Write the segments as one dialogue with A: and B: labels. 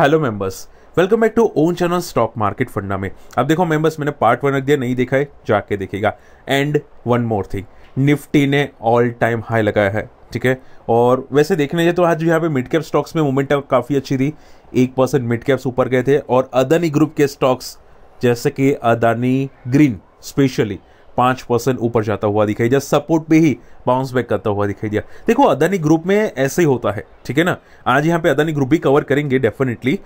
A: hello members welcome back to own channel stock market funda में अब देखो members मैंने पार्ट वन रख दिया नहीं देखा है जाके देखिएगा and one more thing Nifty ने ऑल टाइम हाई लगाया है ठीक है और वैसे देखने जाए तो आज यहाँ पे मिड कैप स्टॉक्स में मूवमेंट काफ़ी अच्छी थी एक परसेंट मिड कैप्स ऊपर गए थे और अदानी ग्रुप के स्टॉक्स जैसे कि अदानी ग्रीन स्पेशली पांच परसेंट ऊपर जाता हुआ दिखाई दिया सपोर्ट पे ही बाउंस बैक करता हुआ दिखाई दिया देखो अदानी ग्रुप में ऐसे ही होता है ठीक है ना आज यहाँ पे अदानी ग्रुप भी कवर करेंगे डेफिनेटली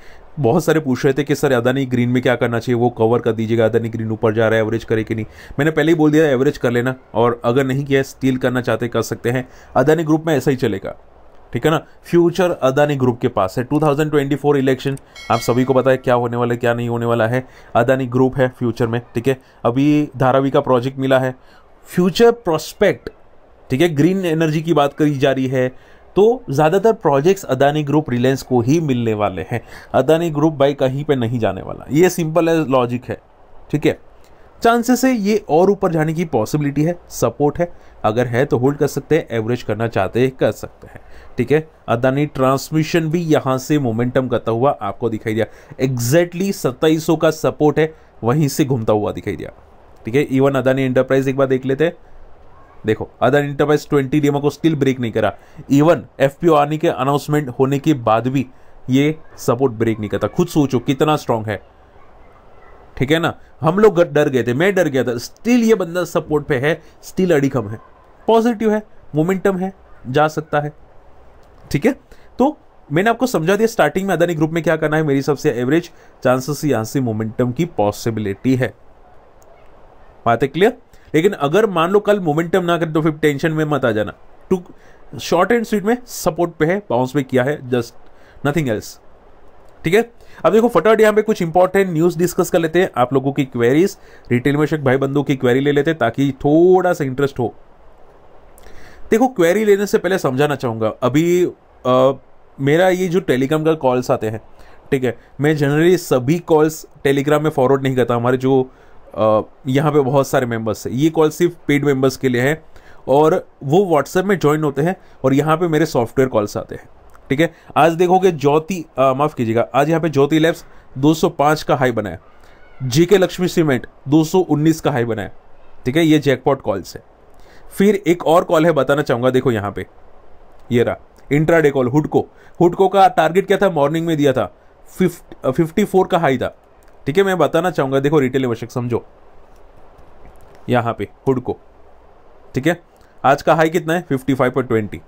A: बहुत सारे पूछ रहे थे कि सर अदानी ग्रीन में क्या करना चाहिए वो कवर कर दीजिएगा अदानी ग्रीन ऊपर जा रहा है एवरेज करे कि नहीं मैंने पहले ही बोल दिया एवरेज कर लेना और अगर नहीं किया स्टील करना चाहते कर सकते हैं अदानी ग्रुप में ऐसा ही चलेगा ठीक है ना फ्यूचर अदानी ग्रुप के पास है 2024 इलेक्शन आप सभी को पता है क्या होने वाला है क्या नहीं होने वाला है अदानी ग्रुप है फ्यूचर में ठीक है अभी धारावी का प्रोजेक्ट मिला है फ्यूचर प्रोस्पेक्ट ठीक है ग्रीन एनर्जी की बात करी जा रही है तो ज़्यादातर प्रोजेक्ट्स अदानी ग्रुप रिलायंस को ही मिलने वाले हैं अदानी ग्रुप बाई कहीं पर नहीं जाने वाला ये सिंपल है लॉजिक है ठीक है चांसेस है ये और ऊपर जाने की पॉसिबिलिटी है सपोर्ट है अगर है तो होल्ड कर सकते हैं एवरेज करना चाहते हैं कर सकते हैं ठीक है अदानी ट्रांसमिशन भी यहां से मोमेंटम करता हुआ आपको दिखाई दिया एग्जैक्टली सत्ताईस का सपोर्ट है वहीं से घूमता हुआ दिखाई दिया ठीक है इवन अदानी एंटरप्राइज एक बार देख लेते हैं देखो अदानी इंटरप्राइज ट्वेंटी डीएमओ को स्टिल ब्रेक नहीं करा इवन एफ पी आने के अनाउंसमेंट होने के बाद भी ये सपोर्ट ब्रेक नहीं करता खुद सोचो कितना स्ट्रांग है ठीक है ना हम लोग डर गए थे मैं डर गया था स्टिल ये बंदा सपोर्ट पे है स्टिल अड़ीखम है पॉजिटिव है मोमेंटम है जा सकता है ठीक है तो मैंने आपको समझा दिया स्टार्टिंग में अदानी ग्रुप में क्या करना है मेरी सबसे एवरेज चांसेस यहां से मोमेंटम की पॉसिबिलिटी है बात है क्लियर लेकिन अगर मान लो कल मोमेंटम ना करे तो फिर टेंशन में मत आ जाना टू शॉर्ट एंड स्वीट में सपोर्ट पे है बाउंस पे किया है जस्ट नथिंग एल्स ठीक है अब देखो फटाफट यहाँ पे कुछ इंपॉर्टेंट न्यूज डिस्कस कर लेते हैं आप लोगों की क्वेरीज रिटेल में भाई बंधु की क्वेरी ले लेते हैं ताकि थोड़ा सा इंटरेस्ट हो देखो क्वेरी लेने से पहले समझाना चाहूँगा अभी आ, मेरा ये जो टेलीग्राम का कॉल्स आते हैं ठीक है मैं जनरली सभी कॉल्स टेलीग्राम में फॉरवर्ड नहीं करता हमारे जो यहाँ पे बहुत सारे मेंबर्स हैं ये कॉल सिर्फ पेड मेंबर्स के लिए हैं और वो व्हाट्सएप में ज्वाइन होते हैं और यहाँ पे मेरे सॉफ्टवेयर कॉल्स आते हैं ठीक है आज देखोगे ज्योति माफ़ कीजिएगा आज यहाँ पे ज्योति लैब्स 205 का हाई बनाया जीके लक्ष्मी सीमेंट 219 का हाई बनाया ठीक है ये जैकपॉट कॉल्स है फिर एक और कॉल है बताना चाहूंगा देखो यहां पे ये रहा इंट्राडे कॉल हुडको हुडको का टारगेट क्या था मॉर्निंग में दिया था फिफ्टी फोर uh, का हाई था ठीक है मैं बताना चाहूंगा देखो रिटेल आवश्यक समझो यहां पे हुडको ठीक है आज का हाई कितना है फिफ्टी फाइव पर ट्वेंटी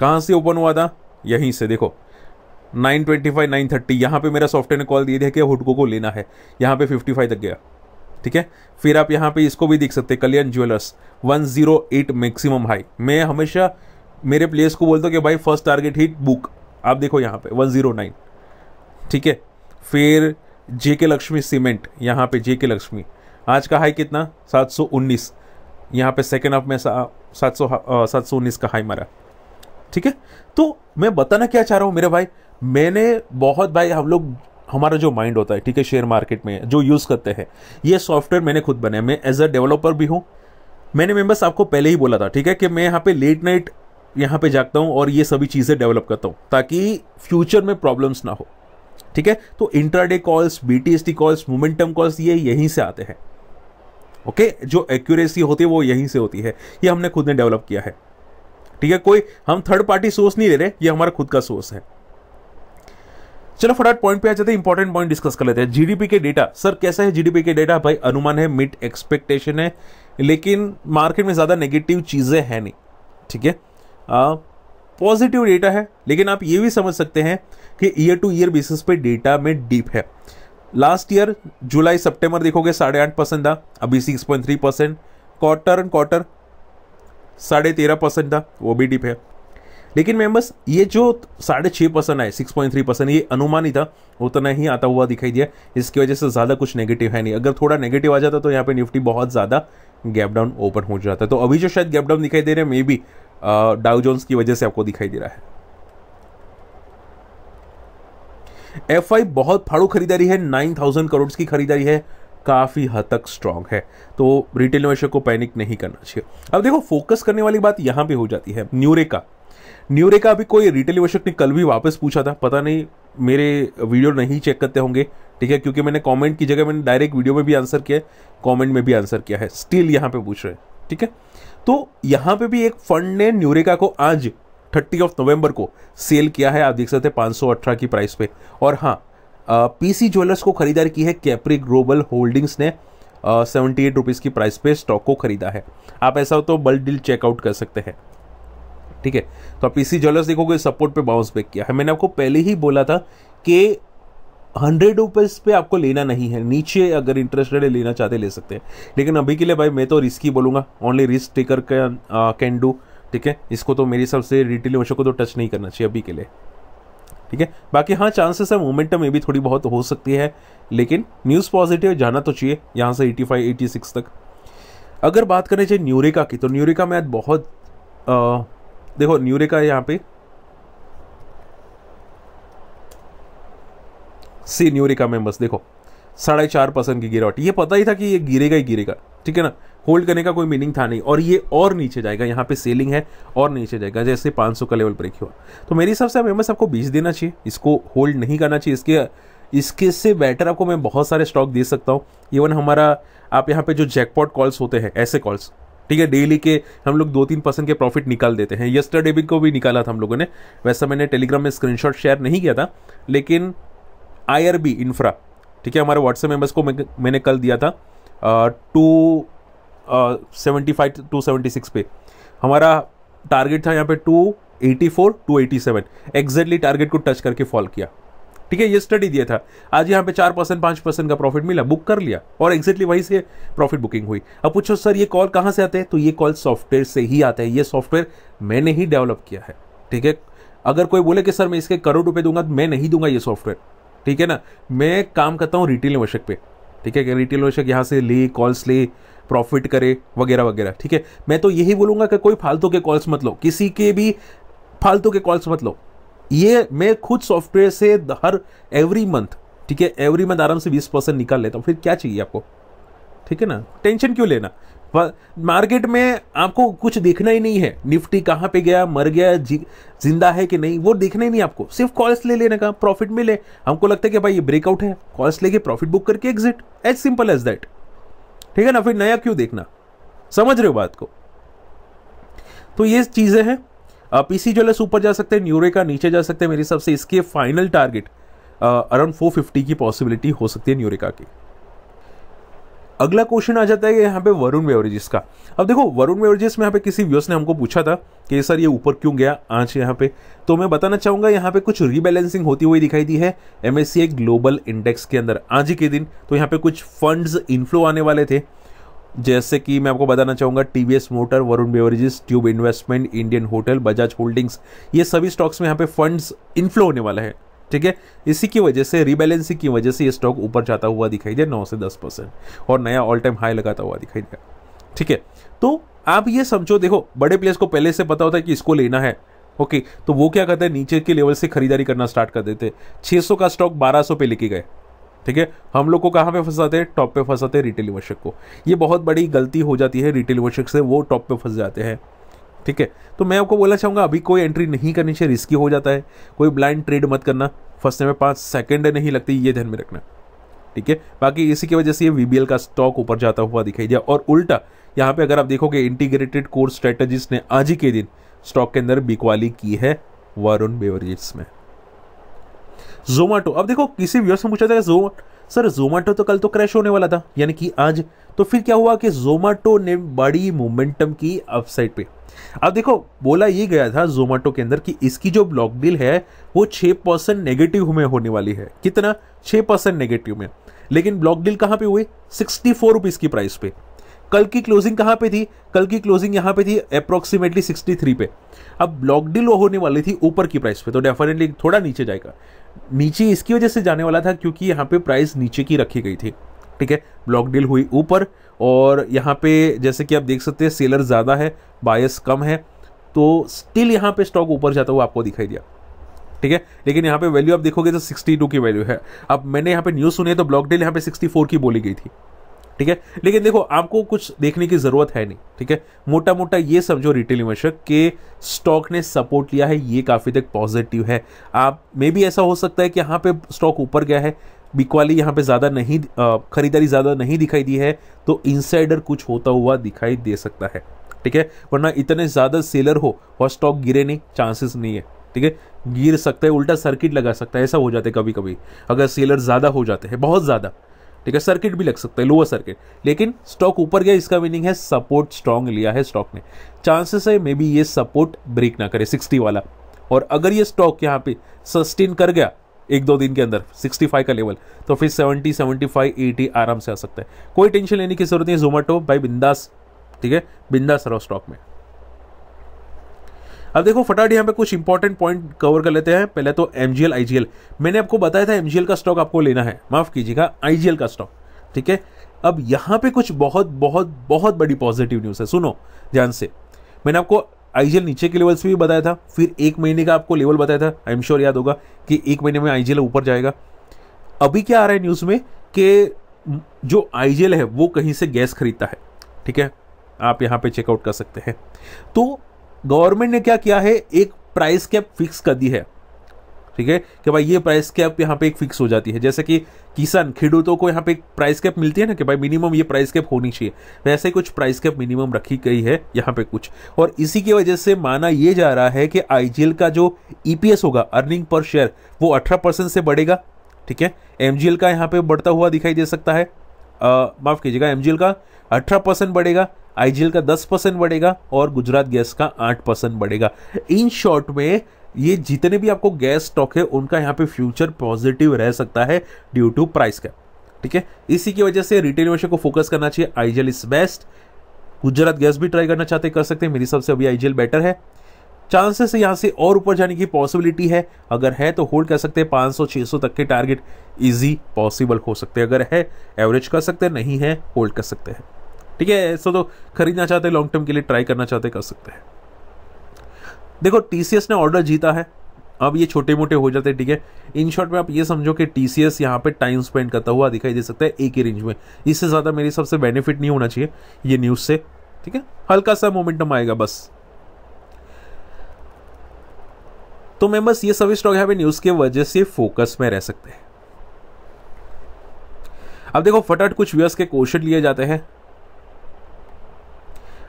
A: कहां से ओपन हुआ था यहीं से देखो nine twenty five nine thirty यहां पे मेरा सॉफ्टवेयर ने कॉल दिए थे कि हुडको को लेना है यहां पे फिफ्टी फाइव तक गया ठीक है फिर आप यहाँ पे इसको भी देख सकते हैं कल्याण ज्वेलर्स 108 मैक्सिमम हाई मैं हमेशा मेरे प्लेयर्स को बोलता हूँ कि भाई फर्स्ट टारगेट हिट बुक आप देखो यहाँ पे 109 ठीक है फिर जे के लक्ष्मी सीमेंट यहाँ पे जे के लक्ष्मी आज का हाई कितना 719 यहाँ पे सेकेंड हाफ में सात सौ हाँ, सात सौ उन्नीस का हाई मारा ठीक है तो मैं बताना क्या चाह रहा हूँ मेरे भाई मैंने बहुत भाई हम लोग हमारा जो माइंड होता है ठीक है शेयर मार्केट में जो यूज़ करते हैं ये सॉफ्टवेयर मैंने खुद बनाया मैं एज अ डेवलपर भी हूँ मैंने मेम्बर्स आपको पहले ही बोला था ठीक है कि मैं यहाँ पे लेट नाइट यहाँ पे जागता हूँ और ये सभी चीज़ें डेवलप करता हूँ ताकि फ्यूचर में प्रॉब्लम्स ना हो ठीक है तो intraday calls B calls momentum calls ये यहीं से आते हैं ओके जो एक्यूरेसी होती है वो यहीं से होती है ये हमने खुद ने डेवलप किया है ठीक है कोई हम थर्ड पार्टी सोर्स नहीं ले रहे ये हमारा खुद का सोर्स है चलो फटाफट पॉइंट पे आ जाते हैं इंपॉर्टेंट पॉइंट डिस्कस कर लेते हैं जीडीपी के डेटा सर कैसा है जीडीपी के डेटा भाई अनुमान है मिड एक्सपेक्टेशन है लेकिन मार्केट में ज़्यादा नेगेटिव चीज़ें हैं नहीं ठीक है पॉजिटिव डेटा है लेकिन आप ये भी समझ सकते हैं कि ईयर टू ईयर बेसिस पे डेटा में डीप है लास्ट ईयर जुलाई सितंबर देखोगे साढ़े आठ परसेंट था अभी six point three percent quarter end quarter साढ़े तेरह परसेंट था वो भी डीप है लेकिन मेंबर्स ये जो साढ़े छः परसेंट आए सिक्स पॉइंट थ्री परसेंट ये अनुमान ही था उतना तो ही आता हुआ दिखाई दिया इसकी वजह से ज़्यादा कुछ नेगेटिव है नहीं अगर थोड़ा नेगेटिव आ जाता तो यहाँ पे निफ्टी बहुत ज़्यादा गैप डाउन ओपन हो जाता तो अभी जो शायद गैप डाउन दिखाई दे रहे हैं मे बी डाउ जोन्स की वजह से आपको दिखाई दे रहा है एफ आई बहुत फाड़ू खरीदारी है नाइन थाउजेंड करोड़ की खरीदारी है काफ़ी हद तक स्ट्रांग है तो रिटेल निवेशक को पैनिक नहीं करना चाहिए अब देखो फोकस करने वाली बात यहाँ पे हो जाती है न्यूरे का न्यूरे का भी कोई रिटेल निवेशक ने कल भी वापस पूछा था पता नहीं मेरे वीडियो नहीं चेक करते होंगे ठीक है क्योंकि मैंने कमेंट की जगह मैंने डायरेक्ट वीडियो में भी आंसर किया है कॉमेंट में भी आंसर किया है स्टिल यहाँ पे पूछ रहे हैं ठीक है तो यहाँ पे भी एक फंड ने न्यूरेका को आज थर्टी ऑफ नवंबर को सेल किया है आप देख सकते हैं पाँच की प्राइस पे और हाँ पीसी ज्वेलर्स को खरीदारी की है कैप्री ग्लोबल होल्डिंग्स ने सेवेंटी एट रुपीज़ की प्राइस पे स्टॉक को खरीदा है आप ऐसा हो तो बल्क डील चेकआउट कर सकते हैं ठीक है तो आप इसी ज्वेलर्स देखोगे सपोर्ट पे बाउंस बैक किया है मैंने आपको पहले ही बोला था कि हंड्रेड रुपीज़ पे आपको लेना नहीं है नीचे अगर इंटरेस्टेड है लेना चाहते ले सकते हैं लेकिन अभी के लिए भाई मैं तो रिस्क ही बोलूँगा only risk taker can do ठीक है इसको तो मेरे हिसाब से रिटेल इन्वेस्टर को तो टच नहीं करना चाहिए अभी के लिए ठीक है बाकी हाँ चांसेस है मोमेंटम में भी थोड़ी बहुत हो सकती है लेकिन न्यूज़ पॉजिटिव जाना तो चाहिए यहाँ से 85, 86 तक अगर बात करें चाहिए न्यूरिका की तो न्यूरिका में आज बहुत आ, देखो न्यूरे का यहाँ पे सी न्यूरिका मेंबर्स देखो साढ़े चार परसेंट की गिरावट ये पता ही था कि ये गिरेगा ही गिरेगा ठीक है ना होल्ड करने का कोई मीनिंग था नहीं और ये और नीचे जाएगा यहाँ पे सेलिंग है और नीचे जाएगा जैसे 500 का लेवल ब्रेक हुआ तो मेरे हिसाब से मेंबर्स आपको बीच देना चाहिए इसको होल्ड नहीं करना चाहिए इसके इसके से बेटर आपको मैं बहुत सारे स्टॉक दे सकता हूँ इवन हमारा आप यहाँ पे जो जैकपॉट कॉल्स होते हैं ऐसे कॉल्स ठीक है डेली के हम लोग दो तीन परसेंट के प्रॉफिट निकाल देते हैं यस्टरडे भी को भी निकाला था हम लोगों ने वैसा मैंने टेलीग्राम में स्क्रीनशॉट शेयर नहीं किया था लेकिन आई इंफ्रा ठीक है हमारे व्हाट्सएप मेम्बर्स को मैं, मैंने कल दिया था two seventy five two seventy six पे हमारा टारगेट था यहाँ पे two eighty four two eighty seven exactly target को टच करके फॉल किया ठीक है ये स्टडी दिया था आज यहाँ पे चार परसेंट पाँच परसेंट का प्रॉफिट मिला बुक कर लिया और एक्जेक्टली वहीं से प्रॉफिट बुकिंग हुई अब पूछो सर ये कॉल कहाँ से आते हैं तो ये कॉल सॉफ्टवेयर से ही आता है ये सॉफ्टवेयर मैंने ही डेवलप किया है ठीक है अगर कोई बोले कि सर मैं इसके करोड़ रुपये दूंगा तो मैं नहीं दूंगा ये सॉफ्टवेयर ठीक है ना मैं काम करता हूँ रिटेल निवेशक पे ठीक है कि रिटेल निवेशक यहाँ से ले कॉल्स ले प्रॉफिट करे वगैरह वगैरह ठीक है मैं तो यही बोलूंगा कि कोई फालतू के कॉल्स मत लो किसी के भी फालतू के कॉल्स मत लो ये मैं खुद सॉफ्टवेयर से हर एवरी मंथ ठीक है एवरी मंथ आराम से बीस परसेंट निकाल लेता हूँ फिर क्या चाहिए आपको ठीक है ना टेंशन क्यों लेना मार्केट में आपको कुछ देखना ही नहीं है निफ्टी कहाँ पे गया मर गया जिंदा है कि नहीं वो देखना ही नहीं आपको सिर्फ कॉल्स ले लेने का प्रॉफिट मिले हमको लगता है कि भाई ये ब्रेकआउट है कॉल्स लेके प्रॉफिट बुक करके exit as simple as that ठीक है ना फिर नया क्यों देखना समझ रहे हो बात को तो ये चीज़ें हैं पीसी ज्वेलर्स ऊपर जा सकते हैं का नीचे जा सकते हैं मेरे हिसाब से इसके final target around four fifty की पॉसिबिलिटी हो सकती है न्यूरेका की अगला क्वेश्चन आ जाता है यहाँ पे वरुण बेवरेजेस का अब देखो वरुण बेवरेजेस में यहाँ पे किसी व्यूअर्स ने हमको पूछा था कि सर ये ऊपर क्यों गया आज यहाँ पे तो मैं बताना चाहूंगा यहाँ पे कुछ रीबैलेंसिंग होती हुई दिखाई दी है एमएससीआई ग्लोबल इंडेक्स के अंदर आज ही के दिन तो यहाँ पे कुछ फंड्स इन्फ्लो आने वाले थे जैसे कि मैं आपको बताना चाहूँगा TVS motor Varun beverages tube investment Indian hotel Bajaj holdings ये सभी स्टॉक्स में यहाँ पे फंड्स इनफ्लो होने वाला है ठीक है इसी की वजह से रिबैलेंसिंग की वजह से ये स्टॉक ऊपर जाता हुआ दिखाई दिया नौ से दस परसेंट और नया ऑल टाइम हाई लगाता हुआ दिखाई दिया ठीक है तो आप ये समझो देखो बड़े प्लेयर्स को पहले से पता होता है कि इसको लेना है ओके तो वो क्या करते हैं नीचे के लेवल से खरीदारी करना स्टार्ट कर देते छः सौ का स्टॉक सौ पे लेके गए ठीक है हम लोग को कहाँ पे फंसाते हैं टॉप पे फंसाते हैं रिटेल निवेशक को ये बहुत बड़ी गलती हो जाती है रिटेल निवेशक से वो टॉप पे फंस जाते हैं ठीक है तो मैं आपको बोलना चाहूँगा अभी कोई एंट्री नहीं करनी चाहिए रिस्की हो जाता है कोई ब्लाइंड ट्रेड मत करना फंसने में पाँच सेकेंड नहीं लगती ये ध्यान में रखना ठीक है बाकी इसी की वजह से ये वी का स्टॉक ऊपर जाता हुआ दिखाई दिया और उल्टा यहाँ पे अगर आप देखोगे इंटीग्रेटेड कोर स्ट्रेटेजिस्ट ने आज ही के दिन स्टॉक के अंदर बिकवाली की है वरुण बेवरेजेस में जोमाटो अब देखो किसी व्यूअर्स ने पूछा था जो सर जोमाटो तो कल तो क्रैश होने वाला था यानी कि आज तो फिर क्या हुआ कि जोमाटो ने बड़ी मोमेंटम की अपसाइड पे अब देखो बोला ये गया था जोमाटो के अंदर कि इसकी जो ब्लॉक डील है वो छः परसेंट नेगेटिव में होने वाली है कितना छः परसेंट नेगेटिव में लेकिन ब्लॉक डील कहाँ पे हुई सिक्सटी फोर रुपीज़ की प्राइस पे कल की क्लोजिंग कहाँ पे थी कल की क्लोजिंग यहाँ पे थी अप्रोक्सीमेटली सिक्सटी थ्री पे अब ब्लॉक डील वो होने वाली थी ऊपर की प्राइस पे तो डेफिनेटली थोड़ा नीचे जाएगा नीचे इसकी वजह से जाने वाला था क्योंकि यहाँ पे प्राइस नीचे की रखी गई थी ठीक है ब्लॉक डील हुई ऊपर और यहाँ पे जैसे कि आप देख सकते हैं सेलर ज़्यादा है बायस कम है तो स्टिल यहाँ पे स्टॉक ऊपर जाता हुआ आपको दिखाई दिया ठीक है लेकिन यहाँ पे वैल्यू आप देखोगे तो 62 की वैल्यू है अब मैंने यहाँ पे न्यूज़ सुनी है तो ब्लॉक डील यहाँ पे 64 की बोली गई थी ठीक है लेकिन देखो आपको कुछ देखने की ज़रूरत है नहीं ठीक है मोटा मोटा ये समझो रिटेल निवेशक के स्टॉक ने सपोर्ट लिया है ये काफ़ी तक पॉजिटिव है आप मे भी ऐसा हो सकता है कि यहाँ पे स्टॉक ऊपर गया है बिकवाली यहाँ पे ज़्यादा नहीं खरीदारी ज़्यादा नहीं दिखाई दी है तो इनसाइडर कुछ होता हुआ दिखाई दे सकता है ठीक है वरना इतने ज़्यादा सेलर हो और स्टॉक गिरे नहीं चांसेस नहीं है ठीक है गिर सकता है उल्टा सर्किट लगा सकता है ऐसा हो जाता है कभी कभी अगर सेलर ज़्यादा हो जाते हैं बहुत ज़्यादा ठीक है सर्किट भी लग सकता है लोअर सर्किट लेकिन स्टॉक ऊपर गया इसका मीनिंग है सपोर्ट स्ट्रांग लिया है स्टॉक ने चांसेस है मे बी ये सपोर्ट ब्रेक ना करे सिक्सटी वाला और अगर ये स्टॉक यहाँ पे सस्टेन कर गया एक दो दिन के अंदर 65 का लेवल तो फिर 70, 75, 80 आराम से आ सकता है कोई टेंशन लेने की जरूरत नहीं जोमेटो भाई बिंदास ठीक है बिंदास रहो स्टॉक में अब देखो फटाफट यहाँ पे कुछ इंपॉर्टेंट पॉइंट कवर कर लेते हैं पहले तो एम जी मैंने आपको बताया था एम का स्टॉक आपको लेना है माफ़ कीजिएगा आई का स्टॉक ठीक है अब यहाँ पे कुछ बहुत बहुत बहुत बड़ी पॉजिटिव न्यूज़ है सुनो ध्यान से मैंने आपको आईजीएल नीचे के लेवल्स भी बताया था फिर एक महीने का आपको लेवल बताया था आई एम श्योर याद होगा कि एक महीने में आईजीएल ऊपर जाएगा अभी क्या आ रहा है न्यूज़ में कि जो आईजीएल है वो कहीं से गैस खरीदता है ठीक है आप यहाँ पे चेकआउट कर सकते हैं तो गवर्नमेंट ने क्या किया है एक प्राइस कैप फिक्स कर दी है ठीक है कि भाई ये प्राइस कैप यहाँ पे एक फिक्स हो जाती है जैसे कि किसान खेडूतों को यहाँ पे एक प्राइस कैप मिलती है ना कि भाई मिनिमम ये प्राइस कैप होनी चाहिए वैसे कुछ प्राइस कैप मिनिमम रखी गई है यहाँ पे कुछ और इसी की वजह से माना ये जा रहा है कि आई का जो ई e होगा अर्निंग पर शेयर वो अठारह से बढ़ेगा ठीक है एम का यहाँ पे बढ़ता हुआ दिखाई दे सकता है माफ़ कीजिएगा एम का अठारह बढ़ेगा आईजीएल का 10 परसेंट बढ़ेगा और गुजरात गैस का 8 परसेंट बढ़ेगा इन शॉर्ट में ये जितने भी आपको गैस स्टॉक है उनका यहाँ पे फ्यूचर पॉजिटिव रह सकता है ड्यू टू प्राइस का ठीक है इसी की वजह से रिटेल इन्वेस्टर को फोकस करना चाहिए IGL is best Gujarat gas भी ट्राई करना चाहते कर सकते हैं मेरे हिसाब से अभी आईजीएल बेटर है चांसेस यहाँ से और ऊपर जाने की पॉसिबिलिटी है अगर है तो होल्ड कर सकते हैं 500 600 तक के टारगेट इजी पॉसिबल हो सकते हैं अगर है एवरेज कर सकते हैं नहीं है होल्ड कर सकते हैं ठीक है ऐसा तो खरीदना चाहते हैं लॉन्ग टर्म के लिए ट्राई करना चाहते कर सकते हैं देखो टीसीएस ने ऑर्डर जीता है अब ये छोटे मोटे हो जाते हैं ठीक है इन शॉर्ट में आप ये समझो कि टी सी एस यहाँ पर टाइम स्पेंड करता हुआ दिखाई दे सकता है एक ही रेंज में इससे ज़्यादा मेरे हिसाब से बेनिफिट नहीं होना चाहिए ये न्यूज़ से ठीक है हल्का सा मोमेंटम आएगा बस तो बस ये सभी स्टॉक यहाँ पे न्यूज़ के वजह से फोकस में रह सकते हैं अब देखो फटाफट कुछ व्यूअर्स के क्वेश्चन लिए जाते हैं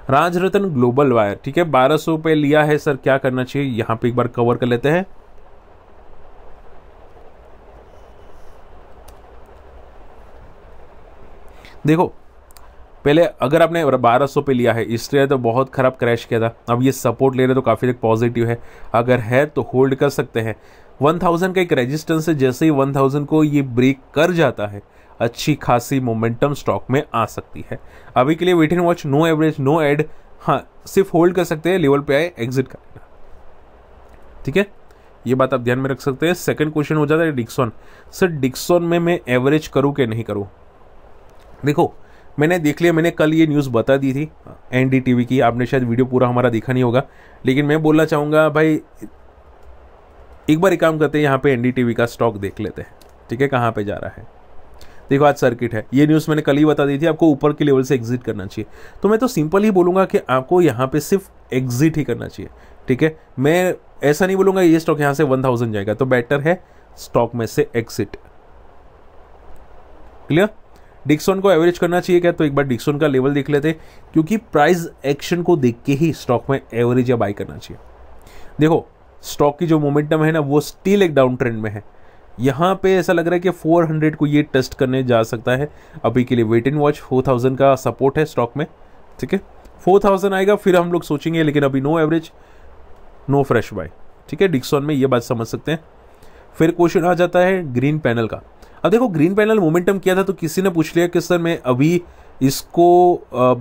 A: राजरतन ग्लोबल वायर ठीक है बारह सौ पे लिया है सर क्या करना चाहिए यहां पे एक बार कवर कर लेते हैं देखो पहले अगर आपने 1200 पे लिया है इसलिए तो बहुत ख़राब क्रैश किया था अब ये सपोर्ट ले रहे तो काफ़ी तक पॉजिटिव है अगर है तो होल्ड कर सकते हैं 1000 का एक रेजिस्टेंस है जैसे ही 1000 को ये ब्रेक कर जाता है अच्छी खासी मोमेंटम स्टॉक में आ सकती है अभी के लिए wait and watch no average no add हाँ सिर्फ होल्ड कर सकते हैं लेवल पे आए एग्जिट कर ठीक है ये बात आप ध्यान में रख सकते हैं सेकंड क्वेश्चन हो जाता है डिक्सॉन सर डिक्सॉन में मैं एवरेज करूँ कि नहीं करूँ देखो मैंने देख लिया मैंने कल ये न्यूज़ बता दी थी एन की आपने शायद वीडियो पूरा हमारा देखा नहीं होगा लेकिन मैं बोलना चाहूँगा भाई एक बार एक काम करते हैं यहाँ पे एन का स्टॉक देख लेते हैं ठीक है कहाँ पे जा रहा है देखो आज सर्किट है ये न्यूज़ मैंने कल ही बता दी थी आपको ऊपर के लेवल से एग्जिट करना चाहिए तो मैं तो सिंपल ही बोलूँगा कि आपको यहाँ पे सिर्फ एग्जिट ही करना चाहिए ठीक है मैं ऐसा नहीं बोलूँगा ये स्टॉक यहाँ से वन थाउजेंड जाएगा तो बेटर है स्टॉक में से एग्जिट क्लियर डिक्सॉन को एवरेज करना चाहिए क्या तो एक बार डिक्सॉन का लेवल देख लेते क्योंकि प्राइस एक्शन को देख के ही स्टॉक में एवरेज या बाई करना चाहिए देखो स्टॉक की जो मोमेंटम है ना वो स्टिल एक डाउन ट्रेंड में है यहाँ पे ऐसा लग रहा है कि 400 को ये टेस्ट करने जा सकता है अभी के लिए वेट एंड वॉच 4000 का सपोर्ट है स्टॉक में ठीक है 4000 आएगा फिर हम लोग सोचेंगे लेकिन अभी no average no fresh buy ठीक है डिक्सॉन में ये बात समझ सकते हैं फिर क्वेश्चन आ जाता है ग्रीन पैनल का अब देखो ग्रीन पैनल मोमेंटम किया था तो किसी ने पूछ लिया कि सर मैं अभी इसको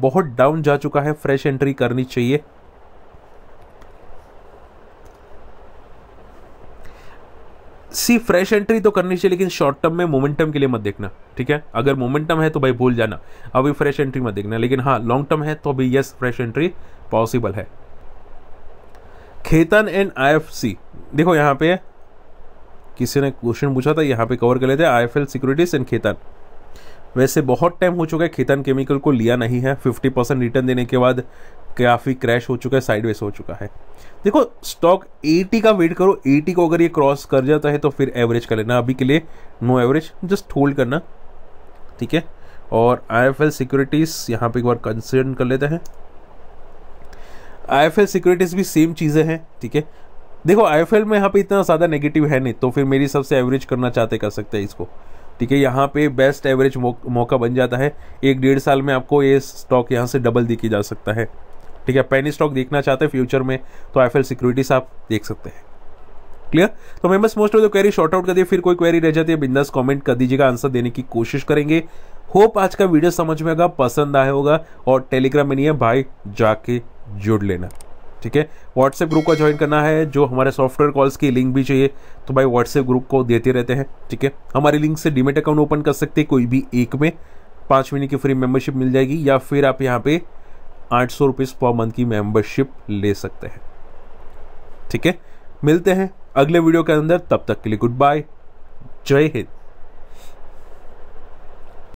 A: बहुत डाउन जा चुका है फ्रेश एंट्री करनी चाहिए सी फ्रेश एंट्री तो करनी चाहिए लेकिन शॉर्ट टर्म में मोमेंटम के लिए मत देखना ठीक है अगर मोमेंटम है तो भाई भूल जाना अभी फ्रेश एंट्री मत देखना लेकिन हाँ लॉन्ग टर्म है तो अभी यस फ्रेश एंट्री पॉसिबल है खेतन एंड आईएफसी देखो यहाँ पे किसी ने क्वेश्चन पूछा था यहाँ पे कवर कर लेते हैं I F L securities and Khaitan वैसे बहुत टाइम हो चुका है खेतन केमिकल को लिया नहीं है फिफ्टी परसेंट रिटर्न देने के बाद काफ़ी क्रैश हो चुका है साइडवेज हो चुका है देखो स्टॉक एटी का वेट करो एटी को अगर ये क्रॉस कर जाता है तो फिर एवरेज कर लेना अभी के लिए नो एवरेज जस्ट होल्ड करना ठीक है और आई एफ एल सिक्योरिटीज़ यहाँ पर एक बार कंसिडर कर लेते हैं आई एफ एल सिक्योरिटीज़ भी सेम चीज़ें हैं ठीक है देखो आई एफ एल में यहाँ पे इतना ज़्यादा नेगेटिव है नहीं तो फिर मेरी सबसे एवरेज करना चाहते कर सकते हैं इसको ठीक है यहाँ पे बेस्ट एवरेज मौका बन जाता है एक डेढ़ साल में आपको ये स्टॉक यहाँ से डबल देखी जा सकता है ठीक है पेनी स्टॉक देखना चाहते हैं फ्यूचर में तो आई सिक्योरिटीज आप देख सकते हैं क्लियर तो members most of the query sort out कर दिए फिर कोई क्वेरी रह जाती है बिंदास कमेंट कर दीजिएगा आंसर देने की कोशिश करेंगे होप आज का वीडियो समझ में आएगा पसंद आया होगा और टेलीग्राम में नहीं है भाई जाके जुड़ लेना ठीक है व्हाट्सएप ग्रुप का ज्वाइन करना है जो हमारे सॉफ्टवेयर कॉल्स की लिंक भी चाहिए तो भाई व्हाट्सएप ग्रुप को देते रहते हैं ठीक है हमारी लिंक से डिमेट अकाउंट ओपन कर सकते हैं कोई भी एक में पाँच महीने की फ्री मेम्बरशिप मिल जाएगी या फिर आप यहाँ पे आठ सौ रुपीज़ पर मंथ की मेम्बरशिप ले सकते हैं ठीक है मिलते हैं अगले वीडियो के अंदर तब तक के लिए गुड बाय जय हिंद